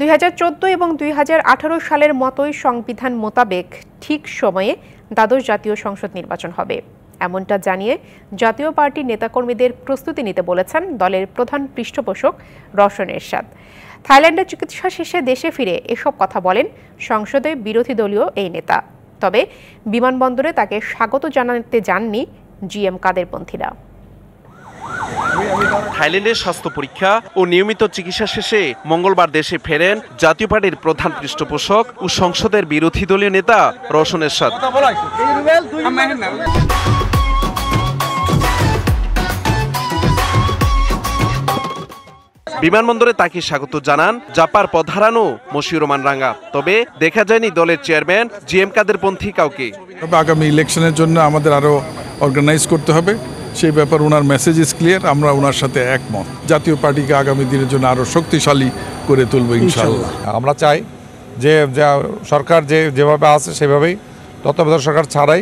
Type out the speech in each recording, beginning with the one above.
দুই এবং দুই সালের মতোই সংবিধান মোতাবেক ঠিক সময়ে দ্বাদশ জাতীয় সংসদ নির্বাচন হবে এমনটা জানিয়ে জাতীয় পার্টির নেতাকর্মীদের প্রস্তুতি নিতে বলেছেন দলের প্রধান পৃষ্ঠপোষক রশন এরশাদ থাইল্যান্ডে চিকিৎসা শেষে দেশে ফিরে এসব কথা বলেন সংসদে বিরোধী দলীয় এই নেতা তবে বিমানবন্দরে তাকে স্বাগত জানাতে যাননি জি এম কাদেরপন্থীরা থাইল্যান্ডের স্বাস্থ্য পরীক্ষা ও নিয়মিত চিকিৎসা শেষে মঙ্গলবার দেশে ফেরেন জাতীয় পার্টির প্রধান পৃষ্ঠপোষক ও সংসদের বিরোধী দলীয় নেতা রসনের এরশাদ বিমানবন্দরে তাকে স্বাগত জানান জাপার পথ হারানো মশিউর রহমান রাঙ্গা তবে দেখা যায়নি দলের চেয়ারম্যান জি এম কাদের পন্থী কাউকে তবে আগামী ইলেকশনের জন্য আমাদের আরো অর্গানাইজ করতে হবে সেই ব্যাপার ওনার মেসেজ ইস ক্লিয়ার আমরা ওনার সাথে একমত জাতীয় পার্টিকে আগামী দিনের জন্য আরও শক্তিশালী করে তুলব ইনশাল্লাহ আমরা চাই যে সরকার যে যেভাবে আছে সেভাবেই তত্ত্বাবধায়ক সরকার ছাড়াই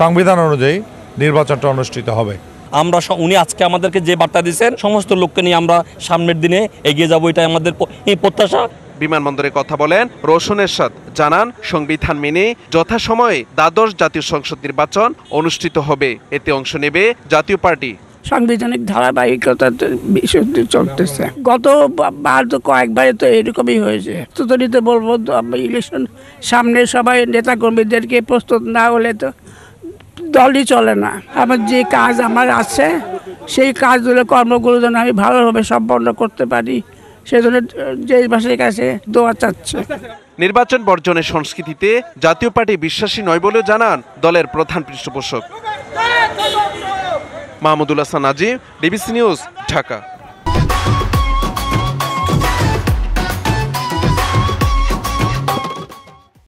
সংবিধান অনুযায়ী নির্বাচনটা অনুষ্ঠিত হবে আমরা উনি আজকে আমাদেরকে যে বার্তা দিয়েছেন সমস্ত লোককে নিয়ে আমরা সামনের দিনে এগিয়ে যাব এটাই আমাদের প্রত্যাশা বিমানবন্দরে কথা বলেন রোশন এরশাদ জানান সংবিধান মেনে যথাসময়ে দ্বাদশ জাতীয় সংসদ নির্বাচন অনুষ্ঠিত হবে এতে অংশ নেবে জাতীয় পার্টি সাংবিধানিক ধারাবাহিকতা বিষয়টি চলতেছে গত বার তো কয়েকবারে তো এরকমই হয়েছে সুতরিতে বলবো ইলেকশন সামনে সবাই নেতাকর্মীদেরকে প্রস্তুত না হলে তো দলই চলে না আমার যে কাজ আমার আছে সেই কাজগুলো কর্মগুলো যেন আমি ভালোভাবে সম্পন্ন করতে পারি নির্বাচন বর্জনের সংস্কৃতিতে জাতীয় পার্টি বিশ্বাসী নয় বলেও জানান দলের প্রধান পৃষ্ঠপোষক মাহমুদুল হাসান আজিম ডিবিসি নিউজ ঢাকা